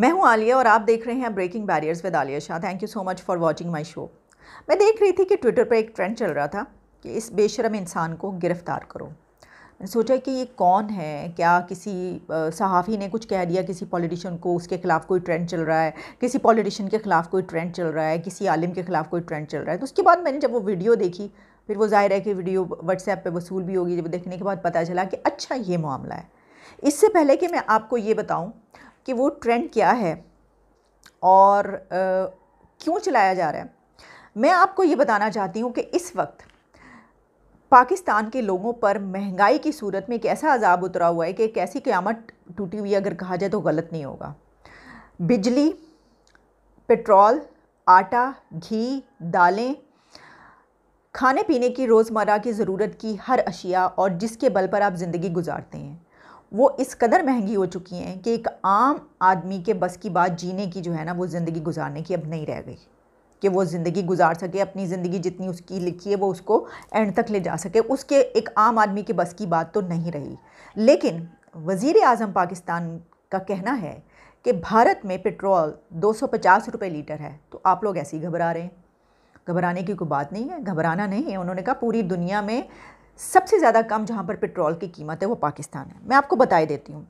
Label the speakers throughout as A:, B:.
A: मैं हूं आलिया और आप देख रहे हैं breaking barriers with Alia Shah thank you so much for watching my show मैं देख रही थी कि ट्विटर पर एक ट्रेंड चल रहा था कि इस बेशरम इंसान को गिरफ़्तार करो मैंने सोचा कि ये कौन है क्या किसी सहाफ़ी ने कुछ कह दिया किसी पॉलिटिशियन को उसके ख़िलाफ़ कोई ट्रेंड चल रहा है किसी पॉलिटिशियन के ख़िलाफ़ कोई ट्रेंड चल रहा है किसी आलिम के ख़िलाफ़ कोई ट्रेंड चल रहा है तो उसके बाद मैंने जब वो वीडियो देखी फिर वो ज़ाहिर है कि वीडियो व्हाट्सएप पे वसूल भी होगी जब देखने के बाद पता चला कि अच्छा ये मामला है इससे पहले कि मैं आपको ये बताऊं कि वो ट्रेंड क्या है और क्यों चलाया जा रहा है मैं आपको ये बताना चाहती हूँ कि इस वक्त पाकिस्तान के लोगों पर महंगाई की सूरत में एक ऐसा अजाब उतरा हुआ है कि एक ऐसी क़्यामत टूटी हुई अगर कहा जाए तो गलत नहीं होगा बिजली पेट्रोल आटा घी दालें खाने पीने की रोज़मर्रा की ज़रूरत की हर अशिया और जिसके बल पर आप ज़िंदगी गुजारते हैं वो इस कदर महंगी हो चुकी हैं कि एक आम आदमी के बस की बात जीने की जो है ना वो ज़िंदगी गुजारने की अब नहीं रह गई कि वो ज़िंदगी गुजार सके अपनी ज़िंदगी जितनी उसकी लिखी है वो उसको एंड तक ले जा सके उसके एक आम आदमी के बस की बात तो नहीं रही लेकिन वज़ी अजम पाकिस्तान का कहना है कि भारत में पेट्रोल 250 सौ लीटर है तो आप लोग ऐसे ही घबरा रहे हैं घबराने की कोई बात नहीं है घबराना नहीं है उन्होंने कहा पूरी दुनिया में सबसे ज़्यादा कम जहाँ पर पेट्रोल की कीमत है वो पाकिस्तान है मैं आपको बताई देती हूँ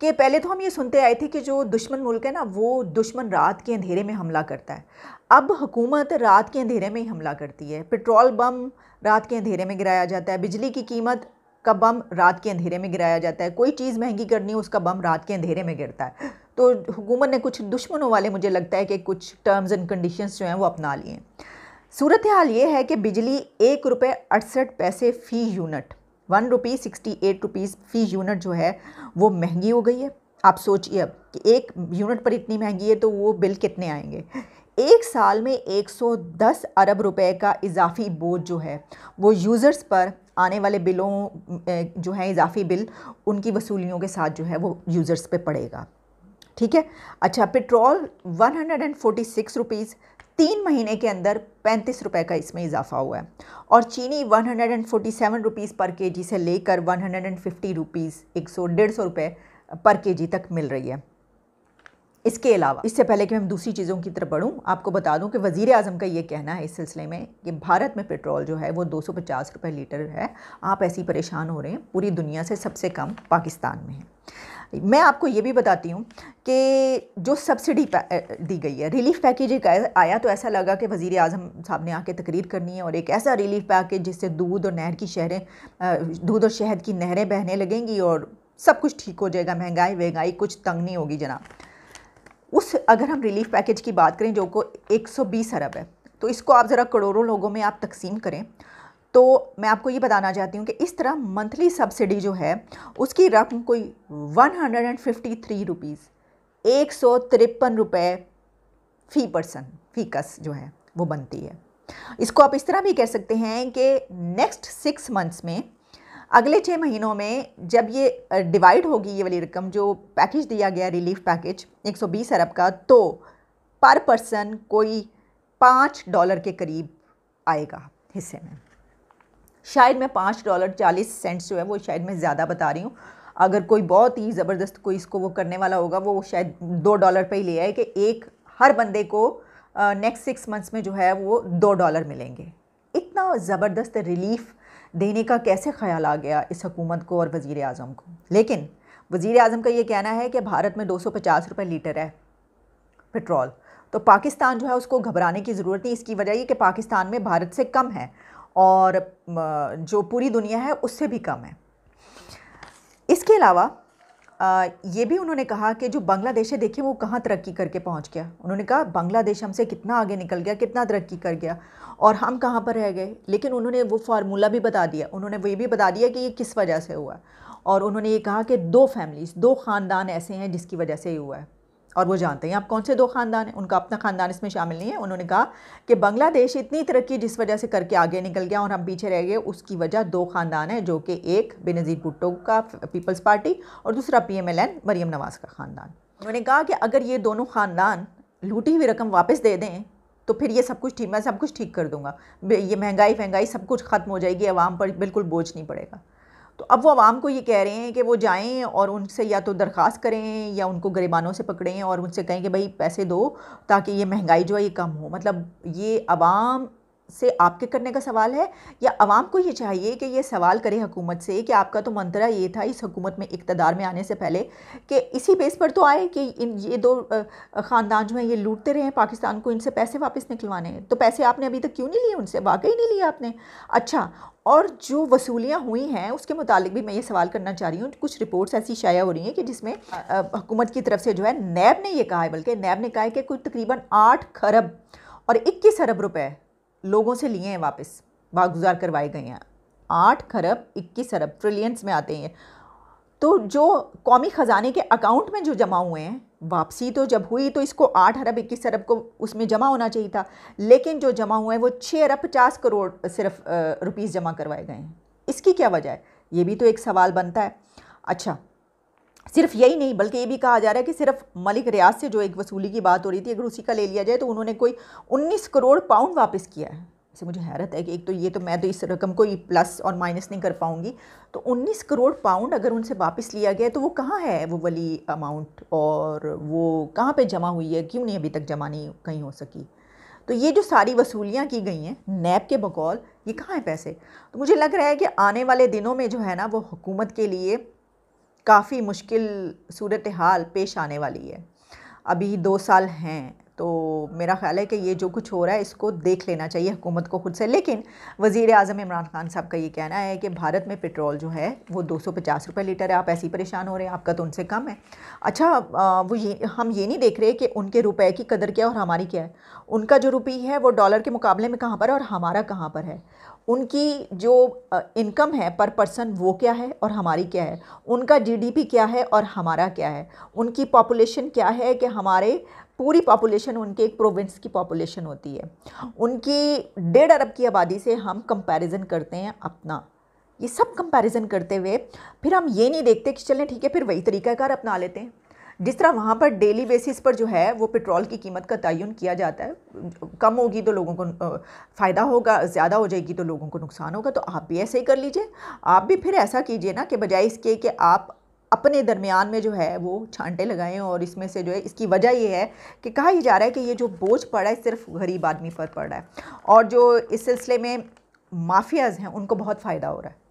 A: कि पहले तो हम ये सुनते आए थे कि जो दुश्मन मुल्क है ना वो दुश्मन रात के अंधेरे में हमला करता है अब हुकूमत रात के अंधेरे में ही हमला करती है पेट्रोल बम रात के अंधेरे में गिराया जाता है बिजली की कीमत का बम रात के अंधेरे में गिराया जाता है कोई चीज़ महंगी करनी हो उसका बम रात के अंधेरे में गिरता है तो हुकूमत ने कुछ दुश्मनों वाले मुझे लगता है कि कुछ टर्म्स एंड कंडीशंस जो हैं वो अपना लिए हैं सूरत हाल ये है कि बिजली एक रुपये अड़सठ पैसे फ़ी unit one rupee sixty eight rupees फ़ी यूनिट जो है वो महंगी हो गई है आप सोचिए अब कि एक यूनिट पर इतनी महंगी है तो वो बिल कितने आएंगे एक साल में 110 अरब रुपए का इजाफी बोझ जो है वो यूज़र्स पर आने वाले बिलों जो हैं इजाफी बिल उनकी वसूलियों के साथ जो है वो यूज़र्स पे पड़ेगा ठीक है अच्छा पेट्रोल 146 रुपीस तीन महीने के अंदर पैंतीस रुपये का इसमें इजाफा हुआ है और चीनी one hundred and forty seven rupees पर के जी से लेकर one hundred and fifty rupees एक सौ डेढ़ सौ रुपये पर के जी तक मिल रही है इसके अलावा इससे पहले कि मैं दूसरी चीज़ों की तरफ बढ़ूँ आपको बता दूँ कि वज़ी अजम का ये कहना है इस सिलसिले में कि भारत में पेट्रोल जो है वो दो सौ पचास रुपये लीटर है आप ऐसी परेशान हो रहे हैं पूरी दुनिया से सबसे कम पाकिस्तान में है मैं आपको ये भी बताती हूँ कि जो सब्सिडी दी गई है रिलीफ पैकेज एक आया तो ऐसा लगा कि वज़ी अजम साहब ने आके तकरीर करनी है और एक ऐसा रिलीफ पैकेज जिससे दूध और नहर की शहरें दूध और शहद की नहरें बहने लगेंगी और सब कुछ ठीक हो जाएगा महंगाई वहंगाई कुछ तंग नहीं होगी जनाब उस अगर हम रिलीफ पैकेज की बात करें जो को 120 अरब है तो इसको आप ज़रा करोड़ों लोगों में आप तकसीम करें तो मैं आपको ये बताना चाहती हूँ कि इस तरह मंथली सब्सिडी जो है उसकी रकम कोई one hundred and fifty three rupees एक सौ तिरपन रुपये फ़ी पर्सन फीकस जो है वो बनती है इसको आप इस तरह भी कह सकते हैं कि नेक्स्ट सिक्स मंथ्स में अगले छः महीनों में जब ये डिवाइड होगी ये वाली रकम जो पैकेज दिया गया रिलीफ पैकेज 120 अरब का तो पर पर्सन कोई पाँच डॉलर के करीब आएगा हिस्से में शायद मैं पाँच डॉलर चालीस सेंट्स जो है वो शायद मैं ज़्यादा बता रही हूँ अगर कोई बहुत ही ज़बरदस्त कोई इसको वो करने वाला होगा वो शायद दो डॉलर पे ही ले आए कि एक हर बंदे को नेक्स्ट सिक्स मंथ्स में जो है वो दो डॉलर मिलेंगे इतना ज़बरदस्त रिलीफ देने का कैसे ख्याल आ गया इस हकूमत को और वज़ी अजम को लेकिन वज़ी अजम का ये कहना है कि भारत में दो सौ पचास रुपये लीटर है पेट्रोल तो पाकिस्तान जो है उसको घबराने की ज़रूरत नहीं इसकी वजह ये कि पाकिस्तान में भारत से कम है और जो पूरी दुनिया है उससे भी कम है इसके अलावा ये भी उन्होंने कहा कि जो बांग्लादेश है देखिए वो कहाँ तरक्की करके पहुँच गया उन्होंने कहा बांग्लादेश हमसे कितना आगे निकल गया कितना तरक्की कर गया और हम कहाँ पर रह गए लेकिन उन्होंने वो फार्मूला भी बता दिया उन्होंने वो ये भी बता दिया कि ये किस वजह से हुआ और उन्होंने ये कहा कि दो फैमिलीज़ दो ख़ानदान ऐसे हैं जिसकी वजह से ये हुआ है और वो जानते हैं आप कौन से दो ख़ानदान हैं उनका अपना ख़ानदान इसमें शामिल नहीं है उन्होंने कहा कि बांग्लादेश इतनी तरक्की जिस वजह से करके आगे निकल गया और हम पीछे रह गए उसकी वजह दो ख़ानदान है जो कि एक बेनज़ीर भुट्टो का पीपल्स पार्टी और दूसरा P M L N Maryam Nawaz का ख़ानदान उन्होंने कहा कि अगर ये दोनों ख़ानदान लूटी हुई रकम वापस दे दें तो फिर ये सब कुछ ठीक मैं सब कुछ ठीक कर दूंगा ये महंगाई फहंगाई सब कुछ ख़त्म हो जाएगी आवाम पर बिल्कुल बोझ नहीं पड़ेगा तो अब वो आवाम को ये कह रहे हैं कि वो जाएं और उनसे या तो दरख्वास्त करें या उनको गरीबानों से पकड़ें और उनसे कहें कि भाई पैसे दो ताकि ये महंगाई जो है ये कम हो मतलब ये आवाम से आपके करने का सवाल है या आवाम को ये चाहिए कि ये सवाल करें हुकूमत से कि आपका तो मंतरा ये था इस हुकूमत में इकतदार में आने से पहले कि इसी बेस पर तो आए कि इन ये दो ख़ानदान जो हैं ये लूटते रहे हैं पाकिस्तान को इनसे पैसे वापस निकलवाने हैं तो पैसे आपने अभी तक क्यों नहीं लिए उनसे वाकई नहीं लिए आपने अच्छा और जो वसूलियाँ हुई हैं उसके मुतालिक भी मैं ये सवाल करना चाह रही हूँ कुछ रिपोर्ट्स ऐसी शाया हो रही हैं कि जिसमें हाँ। हुकूमत की तरफ से जो है नैब ने ये कहा है बल्कि नैब ने कहा है कि कुछ तकरीबन आठ खरब और इक्कीस अरब रुपए लोगों से लिए हैं वापस बागुजार करवाए गए हैं आठ खरब इक्कीस अरब ट्रिलियंस में आते हैं तो जो कौमी ख़जाने के अकाउंट में जो जमा हुए हैं वापसी तो जब हुई तो इसको आठ अरब इक्कीस अरब को उसमें जमा होना चाहिए था लेकिन जो जमा हुए हैं वो छः अरब पचास करोड़ सिर्फ रुपीस जमा करवाए गए हैं इसकी क्या वजह है ये भी तो एक सवाल बनता है अच्छा सिर्फ यही नहीं बल्कि ये भी कहा जा रहा है कि सिर्फ मलिक रियाज से जो एक वसूली की बात हो रही थी अगर उसी का ले लिया जाए तो उन्होंने कोई उन्नीस करोड़ पाउंड वापस किया है इससे मुझे हैरत है कि एक तो ये तो मैं तो इस रकम को प्लस और माइनस नहीं कर पाऊँगी तो 19 करोड़ पाउंड अगर उनसे वापस लिया गया तो वो कहाँ है वो वाली अमाउंट और वो कहाँ पर जमा हुई है क्यों नहीं अभी तक जमा नहीं कहीं हो सकी तो ये जो सारी वसूलियाँ की गई हैं नैब के बकौल ये कहाँ हैं पैसे तो मुझे लग रहा है कि आने वाले दिनों में जो है ना वो हुकूमत के लिए काफ़ी मुश्किल सूरत हाल पेश आने वाली है अभी दो साल हैं तो मेरा ख्याल है कि ये जो कुछ हो रहा है इसको देख लेना चाहिए हुकूमत को खुद से लेकिन वज़ी अजम इमरान खान साहब का ये कहना है कि भारत में पेट्रोल जो है वो दो सौ पचास रुपये लीटर है आप ऐसे ही परेशान हो रहे हैं आपका तो उनसे कम है अच्छा वो ये हम ये नहीं देख रहे कि उनके रुपए की कदर क्या है और हमारी क्या है उनका जो रुपये है वो डॉलर के मुकाबले में कहाँ पर है और हमारा कहाँ पर है उनकी जो इनकम है पर पर्सन वो क्या है और हमारी क्या है उनका जीडीपी क्या है और हमारा क्या है उनकी पॉपुलेशन क्या है कि हमारे पूरी पॉपुलेशन उनके एक प्रोविंस की पॉपुलेशन होती है उनकी डेढ़ अरब की आबादी से हम कंपैरिजन करते हैं अपना ये सब कंपैरिजन करते हुए फिर हम ये नहीं देखते कि चलें ठीक है फिर वही तरीक़ाकार अपना लेते हैं जिस तरह वहाँ पर डेली बेसिस पर जो है वो पेट्रोल की कीमत का तयन किया जाता है कम होगी तो लोगों को फ़ायदा होगा ज़्यादा हो जाएगी तो लोगों को नुकसान होगा तो आप भी ऐसे ही कर लीजिए आप भी फिर ऐसा कीजिए ना कि बजाय इसके कि आप अपने दरमियान में जो है वो छांटे लगाएं और इसमें से जो है इसकी वजह ये है कि कहा ही जा रहा है कि ये जो बोझ पड़ा है सिर्फ गरीब आदमी पर पड़ रहा है और जो इस सिलसिले में माफियाज़ हैं उनको बहुत फ़ायदा हो रहा है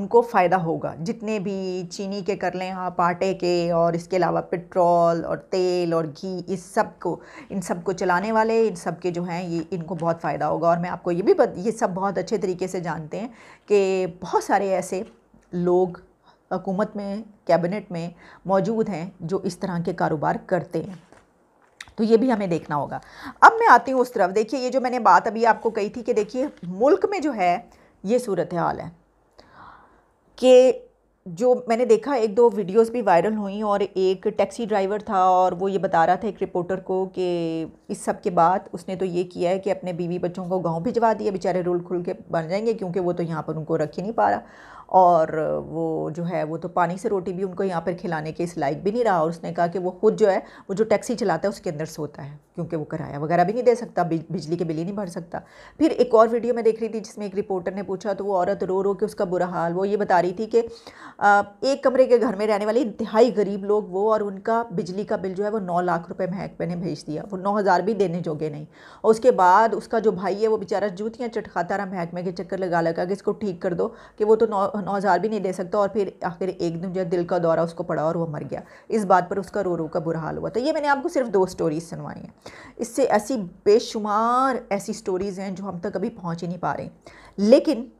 A: उनको फ़ायदा होगा जितने भी चीनी के कर लें आप आटे के और इसके अलावा पेट्रोल और तेल और घी इस सब को इन सब को चलाने वाले इन सब के जो हैं ये इनको बहुत फ़ायदा होगा और मैं आपको ये भी ये सब बहुत अच्छे तरीके से जानते हैं कि बहुत सारे ऐसे लोग हुकूमत में कैबिनेट में मौजूद हैं जो इस तरह के कारोबार करते हैं तो ये भी हमें देखना होगा अब मैं आती हूँ उस तरफ देखिए ये जो मैंने बात अभी आपको कही थी कि देखिए मुल्क में जो है ये सूरत हाल है कि जो मैंने देखा एक दो वीडियोस भी वायरल हुई और एक टैक्सी ड्राइवर था और वो ये बता रहा था एक रिपोर्टर को कि इस सब के बाद उसने तो ये किया है कि अपने बीवी बच्चों को गांव भिजवा दिया बेचारे रोल खुल के बन जाएंगे क्योंकि वो तो यहाँ पर उनको रख ही नहीं पा रहा और वो जो है वो तो पानी से रोटी भी उनको यहाँ पर खिलाने के इस लायक भी नहीं रहा और उसने कहा कि वो खुद जो है वो जो टैक्सी चलाता है उसके अंदर सोता है क्योंकि वो किराया वगैरह भी नहीं दे सकता बिजली के बिल ही नहीं भर सकता फिर एक और वीडियो में देख रही थी जिसमें एक रिपोर्टर ने पूछा तो वो औरत रो रो के उसका बुरा हाल वो ये बता रही थी कि एक कमरे के घर में रहने वाले इंतहाई गरीब लोग वो और उनका बिजली का बिल जो है वो नौ लाख रुपये महकमे ने भेज दिया वो नौ हज़ार भी देने जोगे नहीं और उसके बाद उसका जो भाई है वो बेचारा जूतियाँ चटकाता रहा महकमे के चक्कर लगा लगा कि इसको ठीक कर दो कि वो तो नौ नौ औजार भी नहीं दे सकता और फिर आखिर एक दिन जो दिल का दौरा उसको पड़ा और वो मर गया इस बात पर उसका रो रो का बुरा हाल हुआ तो ये मैंने आपको सिर्फ दो स्टोरीज़ सुनवाई हैं इससे ऐसी बेशुमार ऐसी स्टोरीज़ हैं जो हम तक अभी पहुँच ही नहीं पा रहे लेकिन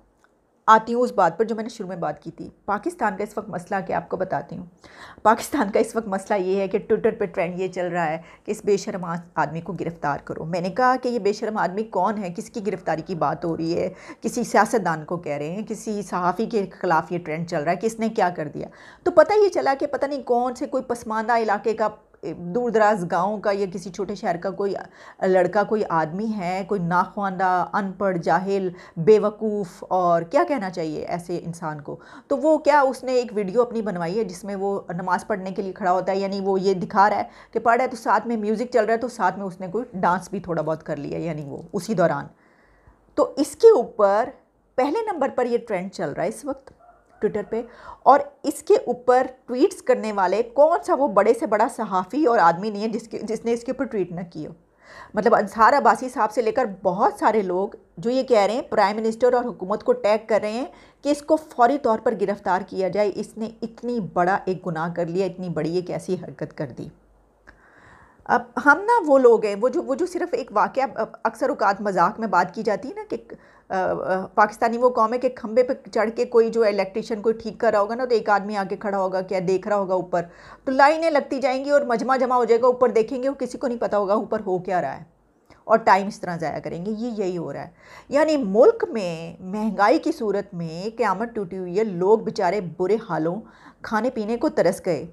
A: आती हूँ उस बात पर जो मैंने शुरू में बात की थी पाकिस्तान का इस वक्त मसला क्या आपको बताती हूँ पाकिस्तान का इस वक्त मसला ये है कि ट्विटर पर ट्रेंड ये चल रहा है कि इस बेशरम आदमी को गिरफ़्तार करो मैंने कहा कि ये बेशरम आदमी कौन है किसकी गिरफ़्तारी की बात हो रही है किसी सियासतदान को कह रहे हैं किसी सहाफ़ी के ख़िलाफ़ ये ट्रेंड चल रहा है कि इसने क्या कर दिया तो पता ये चला कि पता नहीं कौन से कोई पसमानदा इलाके का दूर दराज गाँव का या किसी छोटे शहर का कोई लड़का कोई आदमी है कोई नाख्वानदा अनपढ़ जाहिल बेवकूफ़ और क्या कहना चाहिए ऐसे इंसान को तो वो क्या उसने एक वीडियो अपनी बनवाई है जिसमें वो नमाज़ पढ़ने के लिए खड़ा होता है यानी वो ये दिखा रहा है कि पढ़ रहा है तो साथ में म्यूज़िक चल रहा है तो साथ में उसने कोई डांस भी थोड़ा बहुत कर लिया यानी वो उसी दौरान तो इसके ऊपर पहले नंबर पर ये ट्रेंड चल रहा है इस वक्त ट्विटर पे और इसके ऊपर ट्वीट्स करने वाले कौन सा वो बड़े से बड़ा सहाफ़ी और आदमी नहीं है जिसके जिसने इसके ऊपर ट्वीट ना की हो मतलब अंसार अब्बासी साहब से लेकर बहुत सारे लोग जो ये कह रहे हैं प्राइम मिनिस्टर और हुकूमत को टैग कर रहे हैं कि इसको फौरी तौर पर गिरफ़्तार किया जाए इसने इतनी बड़ा एक गुनाह कर लिया इतनी बड़ी एक ऐसी हरकत कर दी अब हम ना वो लोग हैं वो जो वो जो सिर्फ़ एक वाक़ अक्सर उकात मजाक में बात की जाती है ना कि पाकिस्तानी वो कौम है कि खंबे पर चढ़ के कोई जो इलेक्ट्रिशियन कोई ठीक कर रहा होगा ना तो एक आदमी आके खड़ा होगा क्या देख रहा होगा ऊपर तो लाइनें लगती जाएंगी और मजमा जमा हो जाएगा ऊपर देखेंगे और किसी को नहीं पता होगा ऊपर हो क्या रहा है और टाइम इस तरह ज़ाया करेंगे ये यही हो रहा है यानी मुल्क में महंगाई की सूरत में क़्यामत टूटी हुई है लोग बेचारे बुरे हालों खाने पीने को तरस गए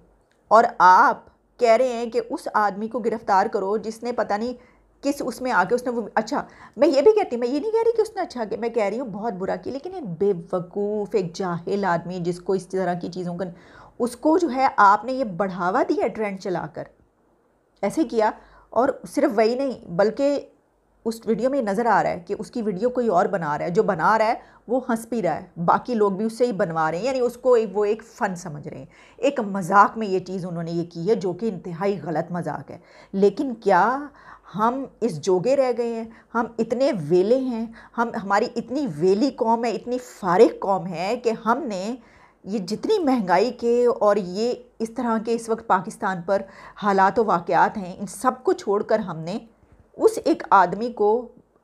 A: और आप कह रहे हैं कि उस आदमी को गिरफ़्तार करो जिसने पता नहीं किस उसमें आके उसने वो अच्छा मैं ये भी कहती हूँ मैं ये नहीं कह रही कि उसने अच्छा किया मैं कह रही हूँ बहुत बुरा किया लेकिन एक बेवकूफ़ एक जाहिल आदमी जिसको इस तरह की चीज़ों का उसको जो है आपने ये बढ़ावा दिया ट्रेंड चलाकर ऐसे किया और सिर्फ वही नहीं बल्कि उस वीडियो में नज़र आ रहा है कि उसकी वीडियो कोई और बना रहा है जो बना रहा है वो हंस भी रहा है बाकी लोग भी उससे ही बनवा रहे हैं यानी उसको एक वो एक फ़न समझ रहे हैं एक मजाक में ये चीज़ उन्होंने ये की है जो कि इंतहाई गलत मजाक है लेकिन क्या हम इस जोगे रह गए हैं हम इतने वेले हैं हम हमारी इतनी वेली कौम है इतनी फारिग कौम है कि हमने ये जितनी महंगाई के और ये इस तरह के इस वक्त पाकिस्तान पर हालात व वाक़ात हैं इन सब को छोड़कर हमने उस एक आदमी को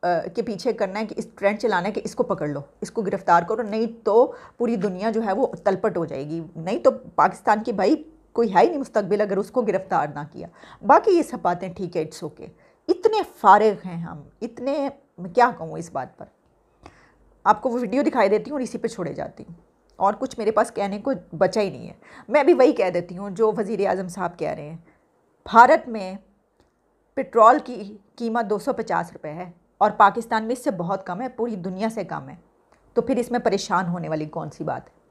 A: के पीछे करना है कि इस ट्रेंड चलाना है कि इसको पकड़ लो इसको गिरफ़्तार करो नहीं तो पूरी दुनिया जो है वो तलपट हो जाएगी नहीं तो पाकिस्तान की भाई कोई है ही नहीं मुस्तबिल अगर उसको गिरफ़्तार ना किया बाकी ये सब बातें ठीक है इट्स ओके इतने फारग हैं हम इतने मैं क्या कहूँ इस बात पर आपको वो वीडियो दिखाई देती हूँ और इसी पे छोड़े जाती हूँ और कुछ मेरे पास कहने को बचा ही नहीं है मैं भी वही कह देती हूँ जो वज़ी अजम साहब कह रहे हैं भारत में पेट्रोल की कीमत दो सौ है और पाकिस्तान में इससे बहुत कम है पूरी दुनिया से कम है तो फिर इसमें परेशान होने वाली कौन सी बात है